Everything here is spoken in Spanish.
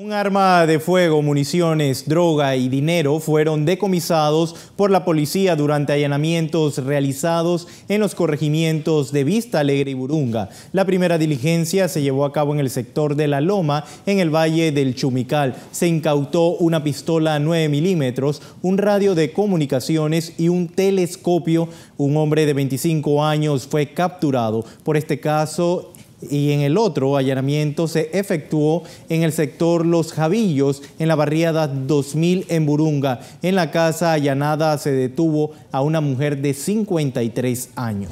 Un arma de fuego, municiones, droga y dinero fueron decomisados por la policía durante allanamientos realizados en los corregimientos de Vista Alegre y Burunga. La primera diligencia se llevó a cabo en el sector de La Loma, en el Valle del Chumical. Se incautó una pistola 9 milímetros, un radio de comunicaciones y un telescopio. Un hombre de 25 años fue capturado. Por este caso, y en el otro allanamiento se efectuó en el sector Los Javillos, en la barriada 2000 en Burunga. En la casa allanada se detuvo a una mujer de 53 años.